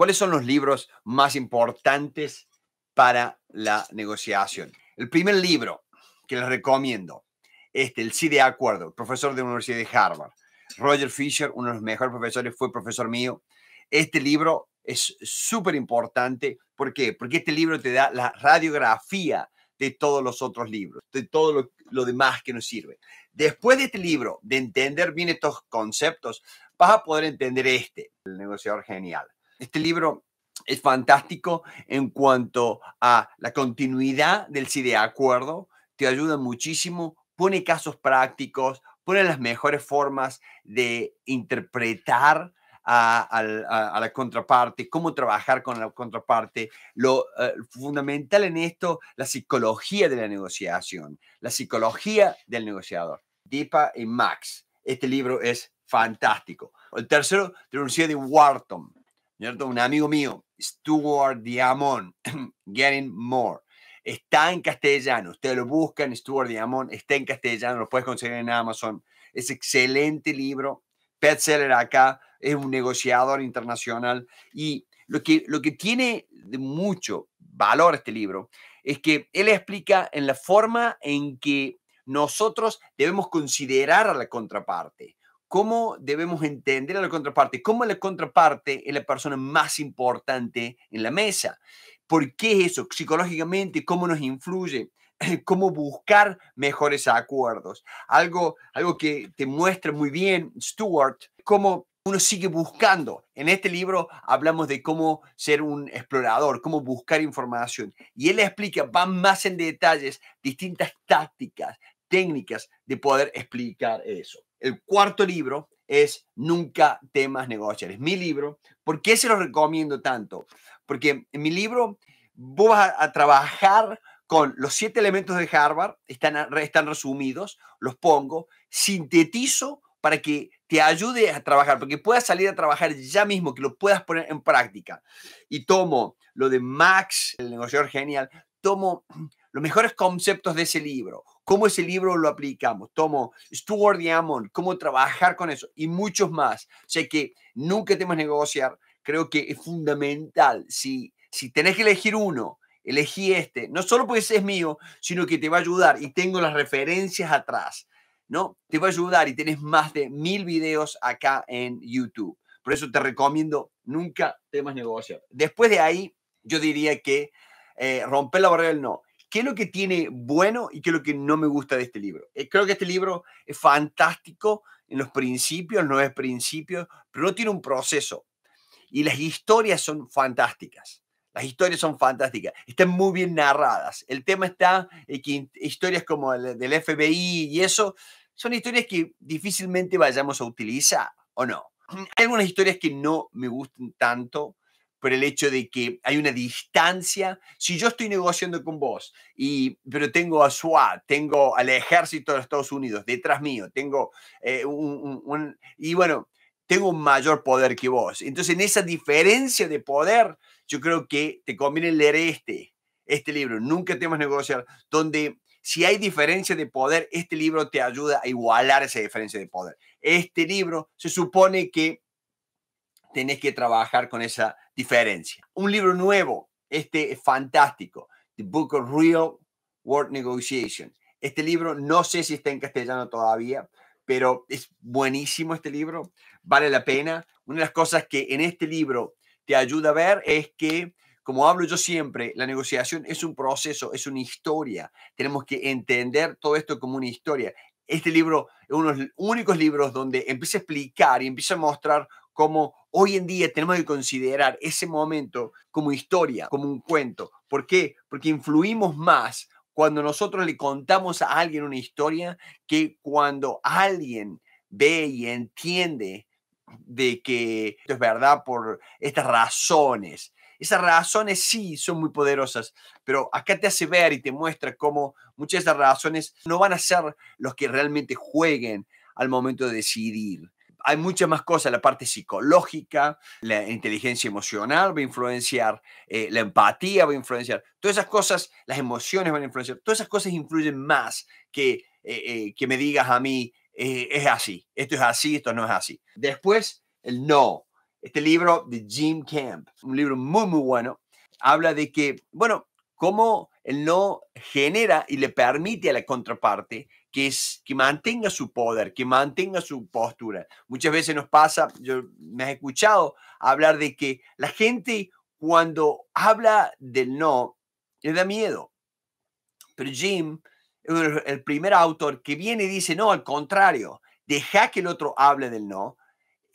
¿Cuáles son los libros más importantes para la negociación? El primer libro que les recomiendo, este, el sí de acuerdo, profesor de la Universidad de Harvard. Roger Fisher, uno de los mejores profesores, fue profesor mío. Este libro es súper importante. ¿Por qué? Porque este libro te da la radiografía de todos los otros libros, de todo lo, lo, demás que nos sirve. Después de este libro, de entender bien estos conceptos, vas a poder entender este, el negociador genial. Este libro es fantástico en cuanto a la continuidad del de acuerdo, te ayuda muchísimo, pone casos prácticos, pone las mejores formas de interpretar a, la contraparte, cómo trabajar con la contraparte. Lo eh, fundamental en esto, la psicología de la negociación, la psicología del negociador. Deepa y Max. Este libro es fantástico. El tercero, Teoría de Wharton. Un amigo mío, Stuart Diamond, Getting More. Está en castellano, ustedes lo buscan, Stuart Diamond, está en castellano, lo puedes conseguir en Amazon. Es excelente libro, bestseller acá, es un negociador internacional y lo que, lo que tiene de mucho valor este libro es que él explica en la forma en que nosotros debemos considerar a la contraparte. ¿Cómo debemos entender a la contraparte? ¿Cómo la contraparte es la persona más importante en la mesa? ¿Por qué eso? Psicológicamente, ¿cómo nos influye? cómo buscar mejores acuerdos. Algo, algo que te muestra muy bien Stuart, cómo uno sigue buscando. En este libro hablamos de cómo ser un explorador, cómo buscar información. Y él explica, va más en detalles, distintas tácticas, técnicas de poder explicar eso. El cuarto libro es Nunca temas negociar. Es mi libro. ¿Por qué se lo recomiendo tanto? Porque en mi libro voy a, trabajar con los siete elementos de Harvard, están, están resumidos, los pongo, sintetizo para que te ayude a trabajar, porque puedas salir a trabajar ya mismo, que lo puedas poner en práctica. Y tomo lo de Max, el negociador genial, tomo los mejores conceptos de ese libro, cómo ese libro lo aplicamos. Tomo Stuart Diamond, cómo trabajar con eso y muchos más. O sea que nunca temas negociar. Creo que es fundamental. Si, si tenés que elegir uno, elegí este. No solo porque ese es mío, sino que te va a ayudar y tengo las referencias atrás. ¿no? Te va a ayudar y tienes más de mil videos acá en YouTube. Por eso te recomiendo nunca temas negociar. Después de ahí, yo diría que eh, romper la barrera del no ¿Qué es lo que tiene bueno y qué es lo que no me gusta de este libro? Eh, creo que este libro es fantástico en los principios, no es principio, pero no tiene un proceso. Y las historias son fantásticas. Las historias son fantásticas, están muy bien narradas. El tema está que historias como el del FBI y eso son historias que difícilmente vayamos a utilizar, ¿o no? Hay algunas historias que no me gustan tanto, por el hecho de que hay una distancia. Si yo estoy negociando con vos, y, pero tengo a SWAT, tengo al ejército de los Estados Unidos detrás mío, tengo eh, un, Y bueno, tengo un mayor poder que vos. Entonces, en esa diferencia de poder, yo creo que te conviene leer este, este libro, Nunca temas negociar, donde si hay diferencia de poder, este libro te ayuda a igualar esa diferencia de poder. Este libro se supone que tenés que trabajar con esa diferencia. Un libro nuevo, este es fantástico, The Book of Real World Negotiation. Este libro, no sé si está en castellano todavía, pero es buenísimo este libro, vale la pena. Una de las cosas que en este libro te ayuda a ver es que, como hablo yo siempre, la negociación es un proceso, es una historia. Tenemos que entender todo esto como una historia. Este libro es uno de los únicos libros donde empieza a explicar y empieza a mostrar como hoy en día tenemos que considerar ese momento como historia, como un cuento. ¿Por qué? Porque influimos más cuando nosotros le contamos a alguien una historia que cuando alguien ve y entiende de que esto es verdad por estas razones. Esas razones sí son muy poderosas, pero acá te hace ver y te muestra cómo muchas de esas razones no van a ser los que realmente jueguen al momento de decidir hay muchas más cosas, la parte psicológica, la inteligencia emocional va a influenciar, eh, la empatía va a influenciar, todas esas cosas, las emociones van a influenciar, todas esas cosas influyen más que, eh, eh, que me digas a mí, es así, esto es así, esto no es así. Después, el no. Este libro de Jim Camp, un libro muy, muy bueno, habla de que, bueno, cómo el no genera y le permite a la contraparte que, que mantenga su poder, que mantenga su postura. Muchas veces nos pasa, yo me has escuchado hablar de que la gente cuando habla del no, le da miedo. Pero Jim el primer autor que viene y dice, no, al contrario, deja que el otro hable del no.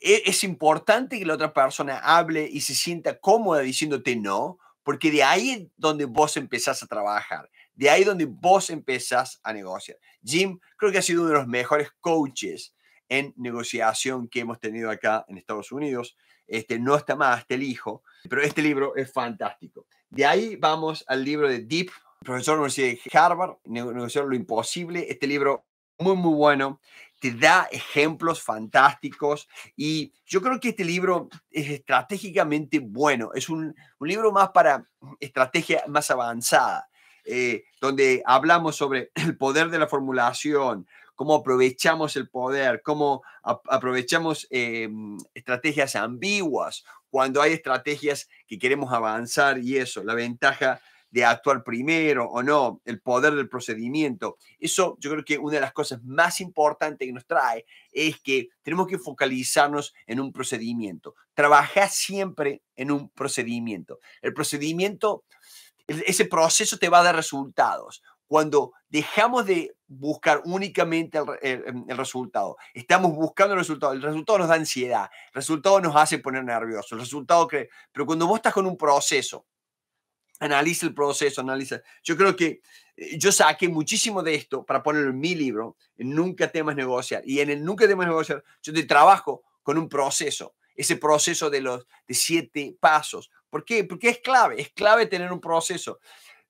E, es importante que la otra persona hable y se sienta cómoda diciéndote no, porque de ahí es donde vos empezás a trabajar. De ahí donde vos empezás a negociar. Jim creo que ha sido uno de los mejores coaches en negociación que hemos tenido acá en Estados Unidos. Este, no está más, te elijo, pero este libro es fantástico. De ahí vamos al libro de Deep, profesor de Harvard, Negociar lo Imposible. Este libro muy, muy bueno, te da ejemplos fantásticos y yo creo que este libro es estratégicamente bueno, es un libro más para estrategia más avanzada eh, donde hablamos sobre el poder de la formulación, cómo aprovechamos el poder, cómo aprovechamos eh, estrategias ambiguas cuando hay estrategias que queremos avanzar y eso, la ventaja de actuar primero o no, el poder del procedimiento. Eso yo creo que una de las cosas más importantes que nos trae es que tenemos que focalizarnos en un procedimiento. Trabajar siempre en un procedimiento. El procedimiento ese proceso te va a dar resultados. Cuando dejamos de buscar únicamente em, el, resultado, estamos buscando el resultado, el resultado nos da ansiedad, el resultado nos hace poner nerviosos. el resultado cree, pero cuando vos estás con un proceso, analiza el proceso, analiza. Yo creo que eh, yo saqué muchísimo de esto para ponerlo en mi libro, Nunca temas negociar. Y en el Nunca temas negociar, yo te trabajo con un proceso, ese proceso de los de siete pasos, ¿Por qué? Porque es clave, es clave tener un proceso.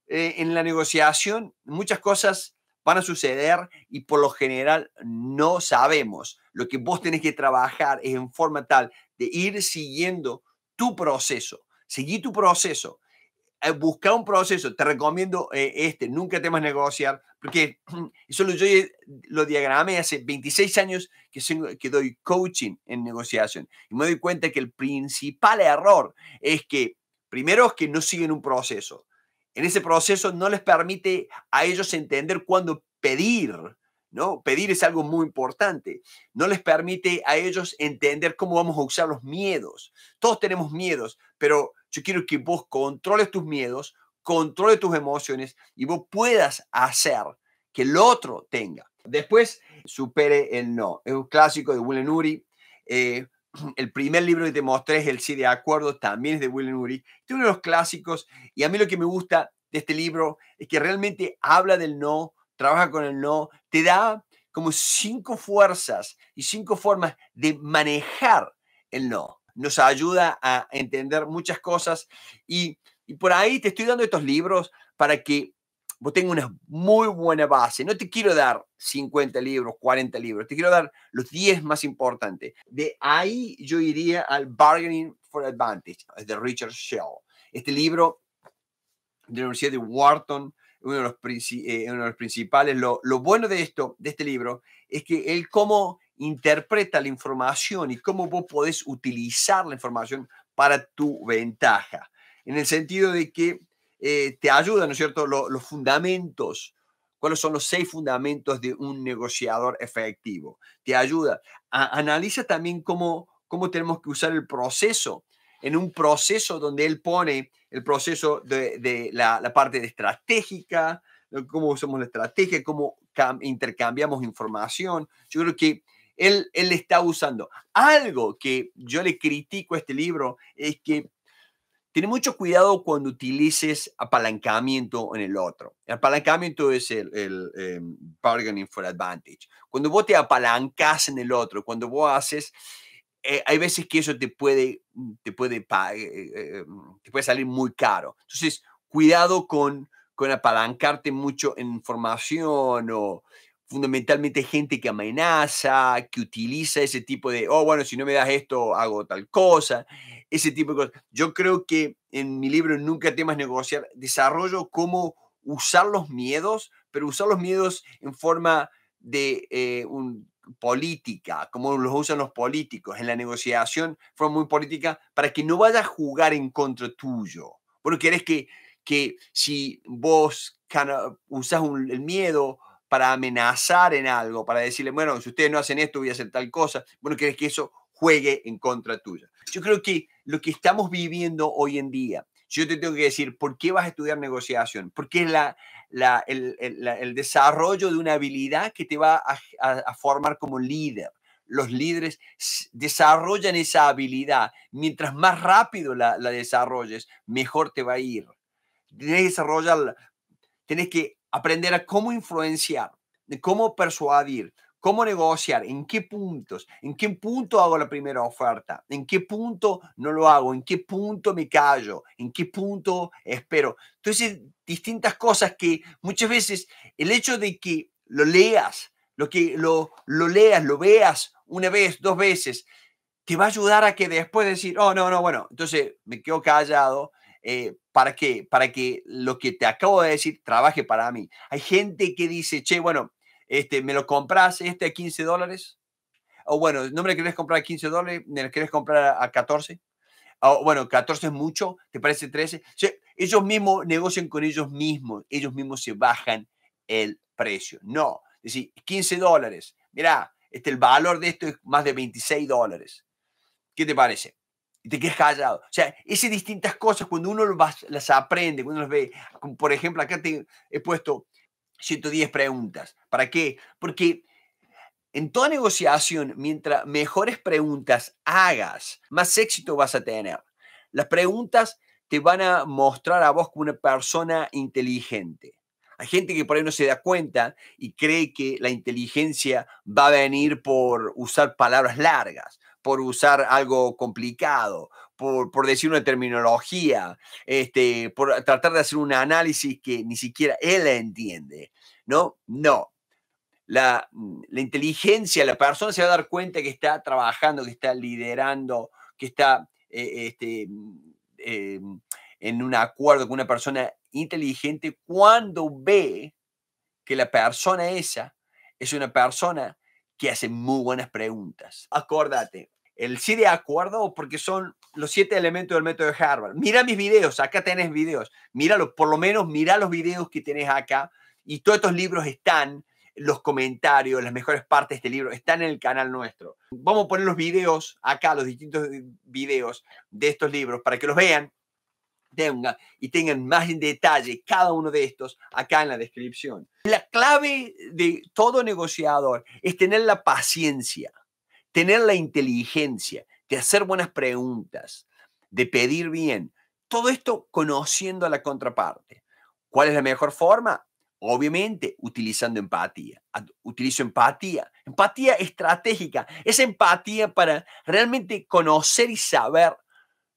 Eh, en la negociación muchas cosas van a suceder y por lo general no sabemos. Lo que vos tenés que trabajar es en forma tal de ir siguiendo tu proceso. seguir tu proceso. Eh, Buscar un proceso. Te recomiendo eh, este, nunca temas negociar, porque eso yo eh, lo diagramé hace 26 años que, que doy coaching en negociación. Y me doy cuenta que el principal error es que, primero, es que no siguen un proceso. En ese proceso no les permite a ellos entender cuándo pedir. ¿No? Pedir es algo muy importante. No les permite a ellos entender cómo vamos a usar los miedos. Todos tenemos miedos, pero yo quiero que vos controles tus miedos, controles tus emociones y vos puedas hacer que el otro tenga. Después, supere el no. Es un clásico de willen Uri. Eh, el primer libro que te mostré es El Sí de Acuerdo, también es de Will Uri. Este es uno de los clásicos y a mí lo que me gusta de este libro es que realmente habla del no, trabaja con el no, te da como cinco fuerzas y cinco formas de manejar el no nos ayuda a entender muchas cosas y, por ahí te estoy dando estos libros para que vos tengas una muy buena base. No te quiero dar 50 libros, 40 libros, te quiero dar los 10 más importantes. De ahí yo iría al Bargaining for Advantage de Richard Shell. Este libro de la Universidad de Wharton, uno de los, eh, los principales. Lo, bueno de esto, de este libro, es que él cómo interpreta la información y cómo vos podés utilizar la información para tu ventaja. En el sentido de que eh, te ayuda, ¿no es cierto?, los fundamentos. ¿Cuáles son los seis fundamentos de un negociador efectivo? Te ayuda. A, analiza también cómo, cómo tenemos que usar el proceso. En un proceso donde él pone el proceso de, la, parte estratégica, cómo usamos la estrategia, cómo intercambiamos información. Yo creo que él, está usando. Algo que yo le critico a este libro es que tiene mucho cuidado cuando utilices apalancamiento en el otro. El apalancamiento es el, eh, bargaining for advantage. Cuando vos te apalancas en el otro, cuando vos haces, eh, hay veces que eso te puede, te eh, te puede salir muy caro. Entonces, cuidado con, con apalancarte mucho en información o fundamentalmente gente que amenaza, que utiliza ese tipo de, oh, bueno, si no me das esto, hago tal cosa, ese tipo de cosas. Yo creo que en mi libro Nunca temas negociar, desarrollo cómo usar los miedos, pero usar los miedos en forma de eh, política, como los usan los políticos en la negociación, forma muy política, para que no vaya a jugar en contra tuyo. Bueno, querés que, que si vos usas el miedo para amenazar en algo, para decirle, bueno, si ustedes no hacen esto, voy a hacer tal cosa, bueno, ¿quieres que eso juegue en contra tuya. Yo creo que lo que estamos viviendo hoy en día, yo te tengo que decir, ¿por qué vas a estudiar negociación? Porque es la, el, desarrollo de una habilidad que te va a, formar como líder los líderes desarrollan esa habilidad. Mientras más rápido la, desarrolles, mejor te va a ir. Tienes que desarrollarla. tienes que aprender a cómo influenciar, de cómo persuadir, cómo negociar, en qué puntos, en qué punto hago la primera oferta, en qué punto no lo hago, en qué punto me callo, en qué punto espero. Entonces, distintas cosas que muchas veces el hecho de que lo leas, lo que lo, lo leas, lo veas una vez, dos veces, te va a ayudar a que después decir, oh, no, no, bueno, entonces me quedo callado, eh, para que, para que lo que te acabo de decir trabaje para mí. Hay gente que dice, che, bueno, este, ¿me lo compras este a 15 dólares? O bueno, ¿no me lo querés comprar a 15 dólares? ¿Me lo querés comprar a 14? O, bueno, 14 es mucho, ¿te parece 13? ellos mismos negocian con ellos mismos, ellos mismos se bajan el precio. No, es decir, 15 dólares. Mirá, este, el valor de esto es más de 26 dólares. ¿Qué te parece? y te quedas callado. O sea, ese distintas cosas, cuando uno las, aprende, cuando las ve, por ejemplo, acá te he puesto 110 preguntas. ¿Para qué? Porque en toda negociación, mientras mejores preguntas hagas, más éxito vas a tener. Las preguntas te van a mostrar a vos como una persona inteligente. Hay gente que por ahí no se da cuenta y cree que la inteligencia va a venir por usar palabras largas por usar algo complicado, por, decir una terminología, este, por tratar de hacer un análisis que ni siquiera él entiende. No, no. Mm, la, inteligencia, la persona se va a dar cuenta que está trabajando, que está liderando, que está eh, este, mm, eh, en un acuerdo con una persona inteligente cuando ve que la persona esa es una persona que hace muy buenas preguntas. Acordate, el sí de acuerdo porque son los siete elementos del método de Harvard. Mira mis videos, acá tenés videos. Míralo, por lo menos mira los videos que tenés acá. Y todos estos libros están, los comentarios, las mejores partes de este libro están en el canal nuestro. Vamos a poner los videos acá, los distintos videos de estos libros para que los vean y tengan más en detalle cada uno de estos acá en la descripción. La clave de todo negociador es tener la paciencia tener la inteligencia de hacer buenas preguntas, de pedir bien, todo esto conociendo a la contraparte. ¿Cuál es la mejor forma? Obviamente, utilizando empatía. Utilizo empatía. Empatía estratégica. Es empatía para realmente conocer y saber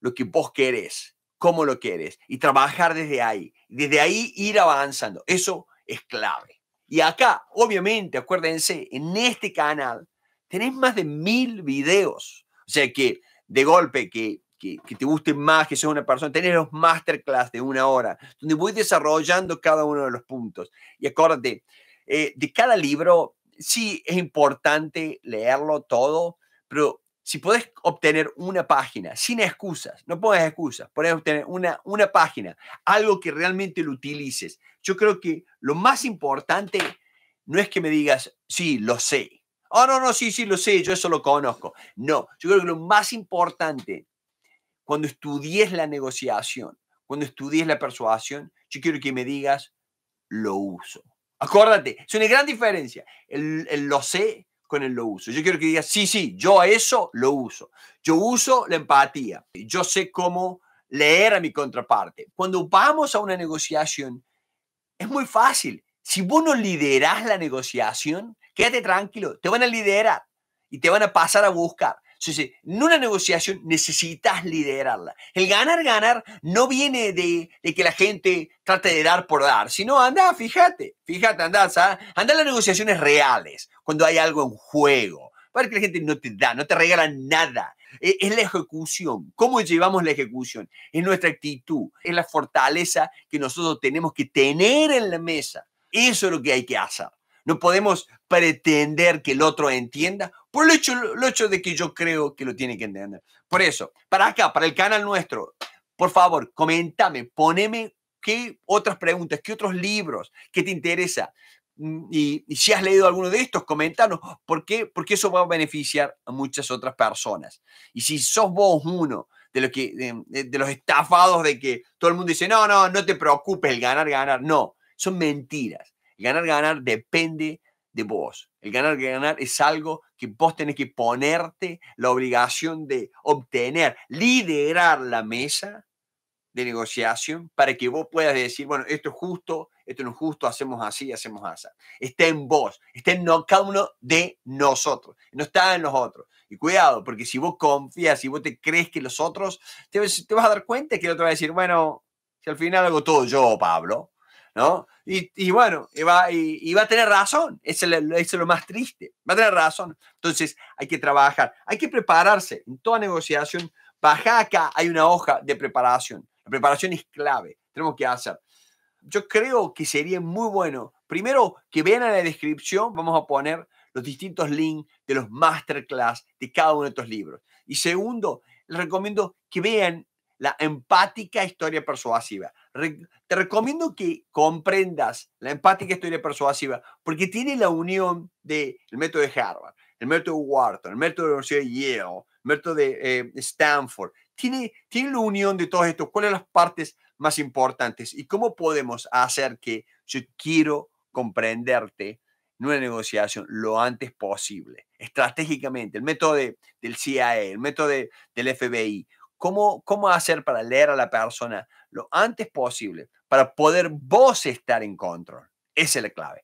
lo que vos querés, cómo lo querés, y trabajar desde ahí. Desde ahí ir avanzando. Eso es clave. Y acá, obviamente, acuérdense, en este canal tenés más de mil videos. O sea que de golpe, que, que, te guste más, que seas una persona, tenés los masterclass de una hora, donde voy desarrollando cada uno de los puntos. Y acuérdate, eh, de cada libro, sí es importante leerlo todo, pero si podés obtener una página sin excusas, no pongas excusas, podés obtener una, una página, algo que realmente lo utilices. Yo creo que lo más importante no es que me digas, sí, lo sé oh, no, no, sí, sí, lo sé, yo eso lo conozco. No, yo creo que lo más importante, cuando estudies la negociación, cuando estudies la persuasión, yo quiero que me digas, lo uso. Acuérdate, es una gran diferencia el, lo sé con el lo uso. Yo quiero que digas, sí, sí, yo a eso lo uso. Yo uso la empatía. Yo sé cómo leer a mi contraparte. Cuando vamos a una negociación, es muy fácil. Si vos no liderás la negociación, Quédate tranquilo, te van a liderar y te van a pasar a buscar. Entonces, en una negociación necesitas liderarla. El ganar, ganar no viene de, que la gente trate de dar por dar, sino anda, fíjate, fíjate, anda, andá las negociaciones reales, cuando hay algo en juego, para que la gente no te da, no te regala nada. Es, es la ejecución, cómo llevamos la ejecución, es nuestra actitud, es la fortaleza que nosotros tenemos que tener en la mesa. Eso es lo que hay que hacer. No podemos pretender que el otro entienda por el hecho, hecho de que yo creo que lo tiene que entender. Por eso, para acá, para el canal nuestro, por favor, comentame, poneme qué otras preguntas, qué otros libros que te interesa. Mm, y, si has leído alguno de estos, comentanos, ¿por qué? porque eso va a beneficiar a muchas otras personas. Y si sos vos uno de los, que, de los estafados de que todo el mundo dice, no, no, no te preocupes, el ganar, ganar, no, son mentiras. El ganar, ganar depende de vos. El ganar, ganar es algo que vos tenés que ponerte la obligación de obtener, liderar la mesa de negociación para que vos puedas decir, bueno, esto es justo, esto no es justo, hacemos así, hacemos así. Está en vos, está en cada uno de nosotros, no está en los otros. Y cuidado, porque si vos confías, si vos te crees que los otros, te vas a dar cuenta que el otro va a decir, bueno, si al final hago todo yo, Pablo, ¿no? Y, bueno, y va, a tener razón, es, lo, más triste, va a tener razón. Entonces hay que trabajar, hay que prepararse en toda negociación. Baja acá, hay una hoja de preparación. La preparación es clave, tenemos que hacer. Yo creo que sería muy bueno, primero que vean en la descripción, vamos a poner los distintos links de los masterclass de cada uno de estos libros. Y segundo, les recomiendo que vean la empática historia persuasiva te recomiendo que comprendas la empática historia persuasiva, porque tiene la unión del el método de Harvard, el método de Wharton, el método de la Universidad de Yale, el método de eh, Stanford. Tiene, tiene la unión de todos estos, cuáles son las partes más importantes y cómo podemos hacer que yo quiero comprenderte en una negociación lo antes posible, estratégicamente, el método del CIA, el método del FBI, ¿Cómo, hacer para leer a la persona lo antes posible para poder vos estar en control? es la clave.